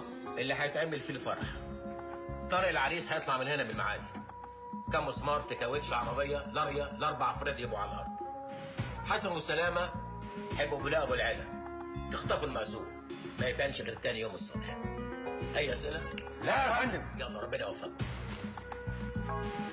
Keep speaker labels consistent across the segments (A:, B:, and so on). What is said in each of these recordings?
A: بوظيفته اللي هيتعمل فيه الفرح طارق العريس هيطلع من هنا بالمعادي كام سمارت كاوتش عربيه لاريا لاربع افراد يبقوا على الارض حسن وسلامه هيبقوا بلاء ابو العلا تخطفوا المأذون ما يبانش غير تاني يوم الصبح اي اسئله لا يا فندم يلا ربنا يوفقك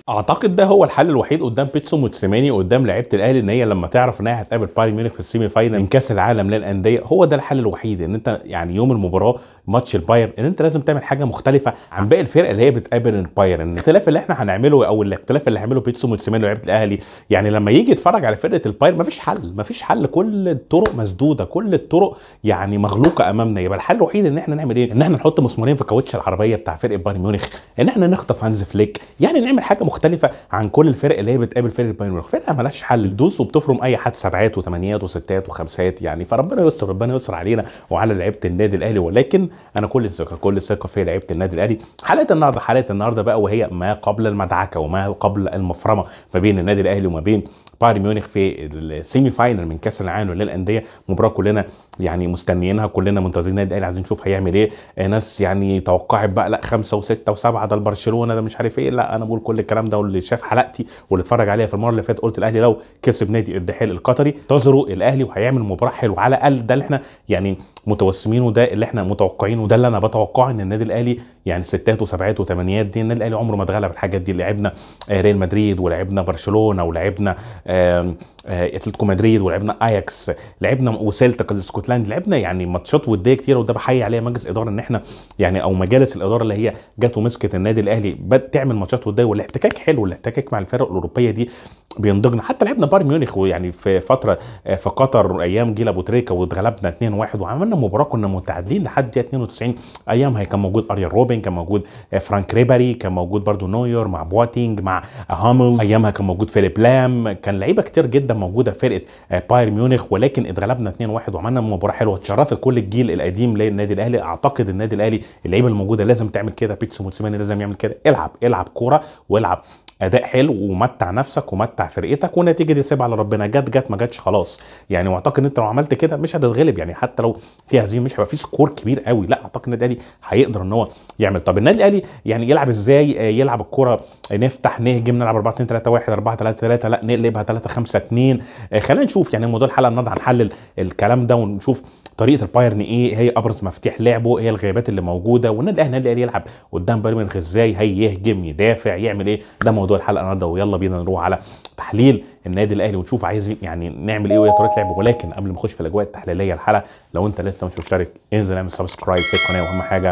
A: اعتقد ده هو الحل الوحيد قدام بيتسو موتسيماني قدام لعيبه الاهلي ان هي لما تعرف ان هي هتقابل بايرن ميونخ في السيمي فاينل من كاس العالم للانديه هو ده الحل الوحيد ان انت يعني يوم المباراه ماتش البايرن ان انت لازم تعمل حاجه مختلفه عن باقي الفرق اللي هي بتقابل البايرن الاختلاف اللي احنا هنعمله او الاختلاف اللي هيعمله بيتسو موتسيماني ولعيبه الاهلي يعني لما يجي يتفرج على فرقه البايرن مفيش حل مفيش حل كل الطرق مسدوده كل الطرق يعني مغلوقه امامنا يبقى الحل الوحيد ان احنا نعمل ايه ان احنا نحط مسمارين في كاوتش العربيه بتاع فرقه بايرن ميونخ ان احنا نخطف هانز فليك يعني نعمل حاجه مختلفة مختلفه عن كل الفرق اللي هي بتقابل فرق البايرن ميونخ فرقه مالهاش حل تدوس وبتفرم اي حد سبعات وثمانيات وستات وخمسات يعني فربنا يستر ربنا يستر علينا وعلى لعيبه النادي الاهلي ولكن انا كل الثقه كل الثقه في لعيبه النادي الاهلي حلقه النهارده حلقه النهارده بقى وهي ما قبل المدعكه وما قبل المفرمه ما بين النادي الاهلي وما بين بايرن ميونخ في السيمي فاينل من كاس العالم للانديه مباراه كلنا يعني مستنيينها كلنا منتظرين النادي الاهلي عايزين نشوف هيعمل ايه آه، ناس يعني توقعت بقى لا خمسه وسته وسبعه ده لبرشلونه ده مش عارف ايه لا انا بقول كل الكلام ده واللي شاف حلقتي واللي اتفرج عليها في المره اللي فاتت قلت الاهلي لو كسب نادي الدحيل القطري انتظروا الاهلي وهيعمل مباراه حلوه على الاقل ده اللي احنا يعني متوسمينه ده اللي احنا متوقعينه وده اللي انا بتوقعه ان النادي الاهلي يعني ستات وسبعات وثمانيات دي النادي الاهلي عمره ما اتغلب الحاجات دي لعبنا آه، ريال مدريد ولعبنا برشلونه ولعبنا آه، اتلتيكو مدريد ولعبنا اياكس لعبنا وسيلتك الاسكتلندي لعبنا يعني ماتشات وديه كتيره وده بحيي عليها مجلس اداره ان احنا يعني او مجالس الاداره اللي هي جت ومسكت النادي الاهلي تعمل ماتشات وديه والاحتكاك حلو والاحتكاك مع الفرق الاوروبيه دي بينضجنا حتى لعبنا بايرن ميونخ ويعني في فتره آه، في قطر ايام جيل ابو تريكه واتغلبنا 2-1 وعملنا مباراه كنا متعادلين لحد دقيقه 92 ايامها كان موجود اريان روبن كان موجود آه، فرانك ريبري كان موجود برده نوير مع بواتينج مع هاملز ايامها كان موجود فيليب لام كان لعيبه كتير جدا موجوده في فرقه آه، بايرن ميونخ ولكن اتغلبنا 2-1 وعملنا مباراه حلوه اتشرفت كل الجيل القديم للنادي الاهلي اعتقد النادي الاهلي اللعيبه الموجوده لازم تعمل كده بيتسو موسيماني لازم يعمل كده العب العب كوره والعب اداء حلو ومتع نفسك ومتع فرقتك ونتيجه دي سيبها على ربنا جت جت ما جاتش خلاص يعني واعتقد ان انت لو عملت كده مش هتتغلب يعني حتى لو في هزيمه مش هيبقى في سكور كبير قوي لا اعتقد النادي الاهلي هيقدر ان هو يعمل طب النادي الاهلي يعني يلعب ازاي آه، يلعب الكوره آه، نفتح نهجم نلعب 4 2 3 1 4 3 3 لا نقلبها 3 5 2 خلينا نشوف يعني موضوع الحلقه النهارده هنحلل الكلام ده ونشوف طريقه البايرن ايه هي ابرز مفاتيح لعبه هي الغيابات اللي موجوده والنادي الاهلي النادي الاهلي يلعب قدام ميونخ ازاي هيهجم يدافع يعمل ايه ده موضوع الحلقه النهارده ويلا بينا نروح على تحليل النادي الاهلي ونشوف عايز يعني نعمل ايه وهي طريقه لعبه ولكن قبل ما نخش في الاجواء التحليليه الحلقه لو انت لسه مش مشترك انزل اعمل سبسكرايب في القناه واهم حاجه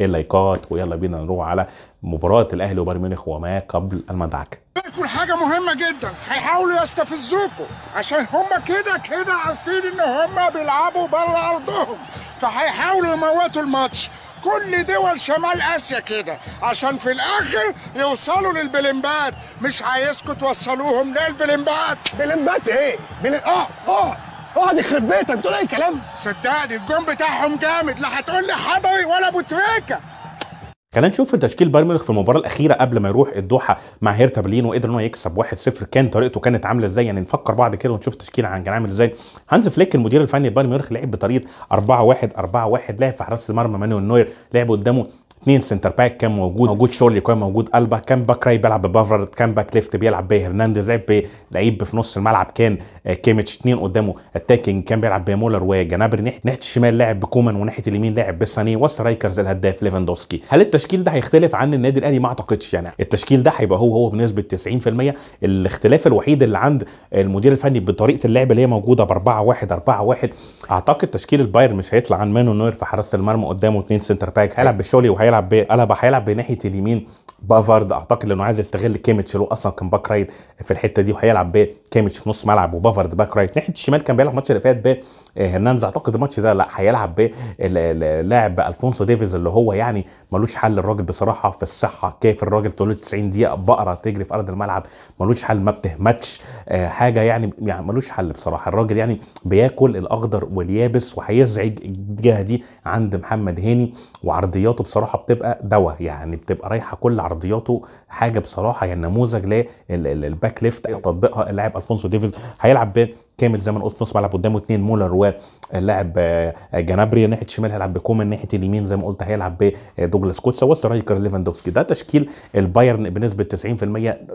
A: اللايكات ويلا بينا نروح على مباراه الاهلي وبايرن ميونخ وما قبل المدعكه يكون حاجه مهمه جدا هيحاولوا يستفزوكوا عشان هم كده كده عارفين ان هم بيلعبوا بره ارضهم فهيحاولوا يموتوا الماتش كل دول شمال اسيا كده عشان في الاخر يوصلوا للبلمبات مش عايزكم توصلوهم للبلمبات بلمبات ايه؟ بلم... اه اه اقعد يخرب بيتك بتقول اي كلام صدقني الجون بتاعهم جامد لا هتقول لي حضري ولا ابو تريكه خلينا نشوف تشكيل بايرن ميونخ في المباراه الاخيره قبل ما يروح الدوحه مع هيرتا برلين وقدر ان هو يكسب 1-0 كان طريقته كانت عامله ازاي يعني نفكر بعد كده ونشوف تشكيل كان عامل ازاي هانز فليك المدير الفني لبايرن ميونخ لعب بطريقه 4 1 4 1 لعب في حراسه المرمى مانويل نوير لعب قدامه اثنين سنتر باك كان موجود موجود شورلي كان موجود البا كان باك راي بيلعب ببافرد كان باك ليفت بيلعب بهرنانديز لعب لعيب في نص الملعب كان آه، كيميتش اثنين قدامه اتاكينج كان بيلعب بمولر وجنابري ناحيه ناحيه الشمال لعب بكومان وناحيه اليمين لعب بساني وسترايكرز الهداف ليفاندوفسكي هل التشكيل ده هيختلف عن النادي الاهلي ما اعتقدش يعني التشكيل ده هيبقى هو هو بنسبه 90% الاختلاف الوحيد اللي عند المدير الفني بطريقه اللعب اللي هي موجوده ب 4 1 4 1 اعتقد تشكيل البايرن مش هيطلع عن مانو نوير في حراسه المرمى قدامه اثنين سنتر باك هيلعب بشولي وهي هيلعب قلبه هيلعب بناحيه اليمين بافارد اعتقد لانه عايز يستغل كيميتش اللي هو اصلا كان باك رايت في الحته دي وهيلعب بكيميتش في نص ملعب وبافارد باك رايت ناحيه الشمال كان بيلعب الماتش اللي فات إيه، هرنانديز اعتقد الماتش ده لا هيلعب بلاعب الفونسو ديفيز اللي هو يعني ملوش حل الراجل بصراحه في الصحه كيف الراجل طول 90 دقيقه بقره تجري في ارض الملعب ملوش حل ما بتهمتش آه، حاجه يعني يعني ملوش حل بصراحه الراجل يعني بياكل الاخضر واليابس وهيزعج الجهه دي عند محمد هاني وعرضياته بصراحه بتبقى دواء يعني بتبقى رايحه كل عرضياته حاجه بصراحه يعني نموذج للباك ليفت تطبيقها اللاعب الفونسو ديفيز هيلعب كامل زي ما قلت نص ملعب قدامه اثنين مولر و لاعب آه، جنابري ناحيه الشمال هيلعب بكومان ناحيه اليمين زي ما قلت هيلعب بدوجلاس آه، كوتسا وسترايكر ليفاندوفسكي ده تشكيل البايرن بنسبه 90%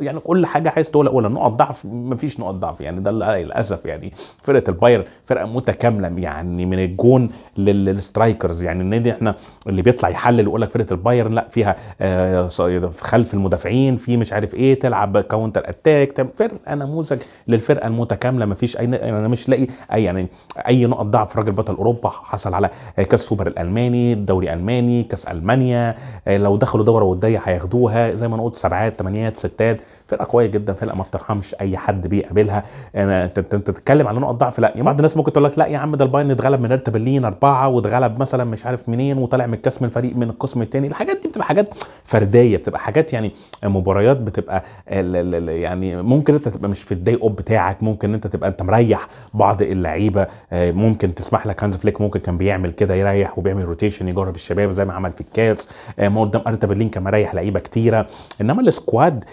A: يعني كل حاجه عايز تقول اولا نقط ضعف مفيش نقط ضعف يعني ده للاسف يعني فرقه البايرن فرقه متكامله يعني من الجون للسترايكرز يعني النادي احنا اللي بيطلع يحلل يقول لك فرقه البايرن لا فيها آه، خلف المدافعين في مش عارف ايه تلعب كاونتر اتاك فرقه نموذج للفرقه المتكامله مفيش اي انا يعني مش لاقي اي يعني اي نقط ضعف راجل بطل اوروبا حصل على كاس سوبر الالماني الدوري الماني كاس المانيا آه، لو دخلوا دوره وديه هياخدوها زي ما انا قلت سبعات ثمانيات ستات فرقه قويه جدا فرقه ما بترحمش اي حد بيقابلها انت انت بتتكلم على نقط ضعف لا بعض الناس ممكن تقول لك لا يا عم ده البايرن اتغلب من هرتا برلين اربعه واتغلب مثلا مش عارف منين وطالع من الكاس من الفريق من القسم الثاني الحاجات دي بتبقى حاجات فرديه بتبقى حاجات يعني مباريات بتبقى يعني ممكن انت تبقى مش في الداي اوب بتاعك ممكن انت تبقى انت مريح بعض اللعيبه آه، ممكن تسمح لك هانز فليك ممكن كان بيعمل كده يريح وبيعمل روتيشن يجرب الشباب زي ما عمل في الكاس آه، ما قدام ارتا برلين كان مريح لعيبه كتيره انما السكواد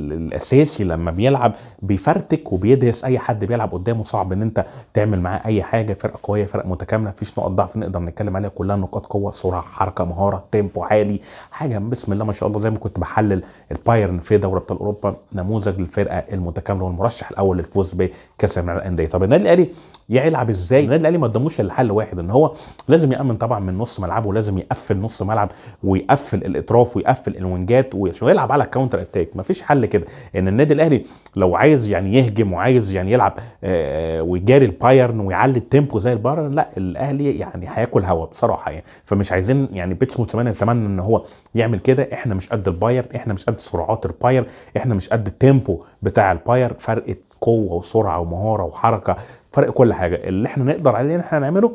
A: الاساسي لما بيلعب بيفرتك وبيدهس اي حد بيلعب قدامه صعب ان انت تعمل معاه اي حاجه فرقه قويه فرقه متكامله مفيش نقط ضعف نقدر نتكلم عليها كلها نقاط قوه سرعه حركه مهاره تيمبو عالي حاجه بسم الله ما شاء الله زي ما كنت بحلل البايرن في دوري ابطال اوروبا نموذج للفرقه المتكامله والمرشح الاول للفوز بكاس العالم للانديه طب النادي الاهلي يلعب ازاي النادي الاهلي ما قدموش الا واحد ان هو لازم يامن طبعا من نص ملعبه ولازم يقفل نص ملعب ويقفل الاطراف ويقفل الوينجات وعشان يلعب على الكاونتر اتاك مفيش حل كده ان النادي الاهلي لو عايز يعني يهجم وعايز يعني يلعب آه، آه، ويجاري البايرن ويعلي التيمبو زي البايرن لا الاهلي يعني هياكل هوا بصراحه يعني فمش عايزين يعني بيتس متمنى نتمنى ان هو يعمل كده احنا مش قد البايرن احنا مش قد سرعات البايرن احنا مش قد التيمبو بتاع البايرن فرق قوه وسرعه ومهاره وحركه فرق كل حاجه اللي احنا نقدر عليه ان احنا نعمله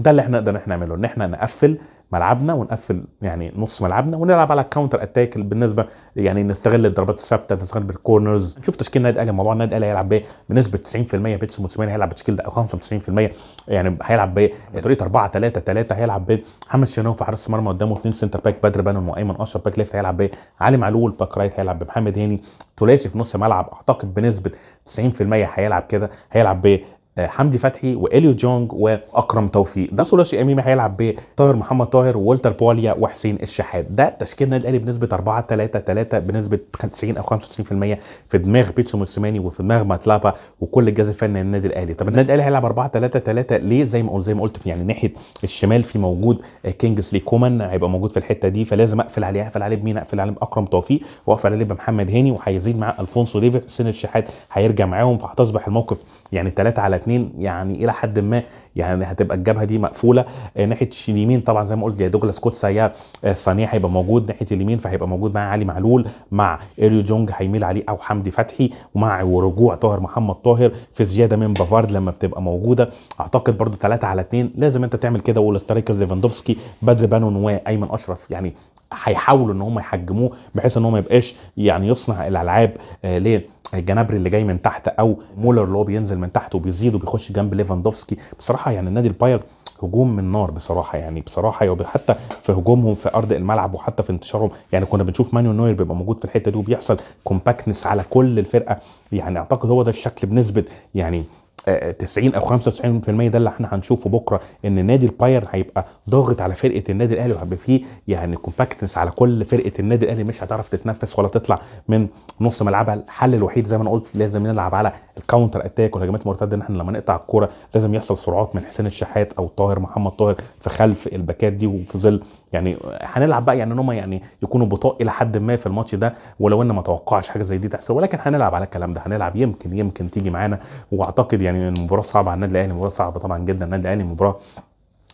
A: ده اللي احنا نقدر ان احنا نعمله ان احنا نقفل ملعبنا ونقفل يعني نص ملعبنا ونلعب على الكاونتر اتاك بالنسبه يعني نستغل الضربات الثابته نستغل بالكورنرز نشوف تشكيل نادي الاهلي موضوع النادي الاهلي هيلعب بايه بنسبه 90% بيتسو موسيماني هيلعب بالتشكيل ده او 95% يعني هيلعب بايه طريقه 4 3 3 هيلعب بايه محمد شناوي في حارس المرمى قدامه اثنين سنتر باك بدر بانون وايمن اشرف باك ليفت هيلعب بايه علي معلول باك رايت هيلعب بمحمد هاني ثلاثي في نص ملعب اعتقد بنسبه 90% هيلعب كده هيلعب بايه حمدي فتحي واليو جونج واكرم توفيق ده ثلاثي اميمي هيلعب بطاهر محمد طاهر وولتر بواليا وحسين الشحات ده تشكيل النادي الاهلي بنسبه 4 3 3 بنسبه 90 او 95% في دماغ بيتسو موسيماني وفي دماغ ماتلابا وكل الجهاز الفني للنادي الاهلي طب النادي الاهلي هيلعب 4 3 3 ليه زي ما قلت زي ما قلت يعني ناحيه الشمال في موجود لي كومان هيبقى موجود في الحته دي فلازم اقفل عليه اقفل عليه بمين اقفل عليه باكرم توفيق واقفل عليه بمحمد هاني وهيزيد معاه الفونسو ديفيد حسين الشحات هيرجع معاهم فهتصبح الموقف يعني 3 على 2 الاثنين يعني الى حد ما يعني هتبقى الجبهه دي مقفوله آه، ناحيه اليمين طبعا زي ما قلت يا دوجلاس كوتس يا آه، صانيع هيبقى موجود ناحيه اليمين فهيبقى موجود مع علي معلول مع اريو جونج هيميل عليه او حمدي فتحي ومع ورجوع طاهر محمد طاهر في زياده من بافارد لما بتبقى موجوده اعتقد برده 3 على 2 لازم انت تعمل كده والسترايكرز ليفاندوفسكي بدر بانون وايمن اشرف يعني هيحاولوا ان هم يحجموه بحيث ان هو ما يبقاش يعني يصنع الالعاب آه ليه الجنابري اللي جاي من تحت او مولر اللي هو بينزل من تحت وبيزيد وبيخش جنب ليفاندوفسكي بصراحه يعني النادي الباير هجوم من نار بصراحه يعني بصراحه حتى في هجومهم في ارض الملعب وحتى في انتشارهم يعني كنا بنشوف مانيو نوير بيبقى موجود في الحته دي وبيحصل كومباكتنس على كل الفرقه يعني اعتقد هو ده الشكل بنسبه يعني 90 آه، آه، او 95% ده اللي احنا هنشوفه بكره ان نادي البايرن هيبقى ضاغط على فرقه النادي الاهلي وهيبقى فيه يعني كومباكتنس على كل فرقه النادي الاهلي مش هتعرف تتنفس ولا تطلع من نص ملعبها الحل الوحيد زي ما انا قلت لازم نلعب على الكاونتر اتاك والهجمات المرتده ان احنا لما نقطع الكوره لازم يحصل سرعات من حسين الشحات او طاهر محمد طاهر في خلف الباكات دي وفي ظل يعني هنلعب بقى يعني ان هم يعني يكونوا بطاء الى حد ما في الماتش ده ولو ان ما توقعش حاجه زي دي تحصل ولكن هنلعب على الكلام ده هنلعب يمكن يمكن تيجي معانا واعتقد يعني المباراه صعبه على النادي الاهلي مباراه صعبه طبعا جدا النادي الاهلي مباراه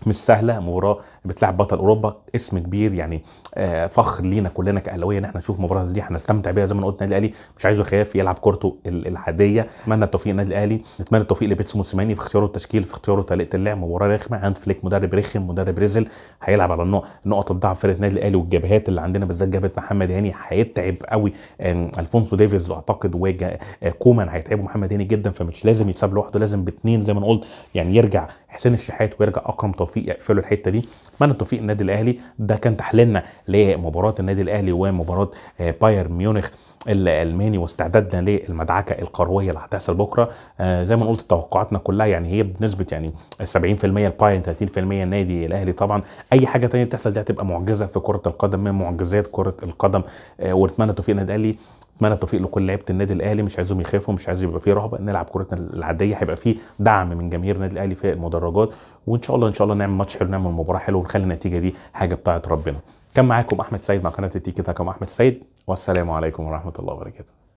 A: مش سهله مباراه بتلعب بطل اوروبا اسم كبير يعني آه، فخر لينا كلنا كاهلاويه ان احنا نشوف مباراه دي هنستمتع بيها زي ما انا قلت النادي الاهلي مش عايزه يخاف يلعب كورته العاديه اتمنى التوفيق للنادي الاهلي نتمنى التوفيق لبيتس موسيماني في اختياره التشكيل في اختياره طريقه اللعب مباراه رخمه هاند فليك مدرب رخم مدرب رزل هيلعب على نقط الضعف فرقه النادي الاهلي والجبهات اللي عندنا بالذات جبهه محمد هاني هيتعب قوي الفونسو ديفيز اعتقد آه، كومان هيتعبوا محمد هاني جدا فمش لازم يتساب لوحده لازم باثنين زي ما قلت يعني يرجع حسين الشحات ويرجع اكرم توفيق توفيق يقفلوا الحته دي اتمنى توفيق النادي الاهلي ده كان تحليلنا لمباراه النادي الاهلي ومباراه آه، بايرن ميونخ الالماني واستعدادنا للمدعكه القرويه اللي هتحصل بكره آه زي ما قلت توقعاتنا كلها يعني هي بنسبه يعني 70% البايرن 30% النادي الاهلي طبعا اي حاجه تانية تحصل دي هتبقى معجزه في كره القدم من معجزات كره القدم آه ونتمنى توفيق النادي الاهلي اتمنى التوفيق لكل لعيبه النادي الاهلي مش عايزهم يخافوا مش عايز يبقى فيه رهبه نلعب كورتنا العاديه هيبقى فيه دعم من جماهير النادي الاهلي في المدرجات وان شاء الله ان شاء الله نعمل ماتش حلو نعمل مباراه حلوه ونخلي النتيجه دي حاجه بتاعه ربنا كان معاكم احمد سيد مع قناه التيكي تاكا احمد سيد والسلام عليكم ورحمه الله وبركاته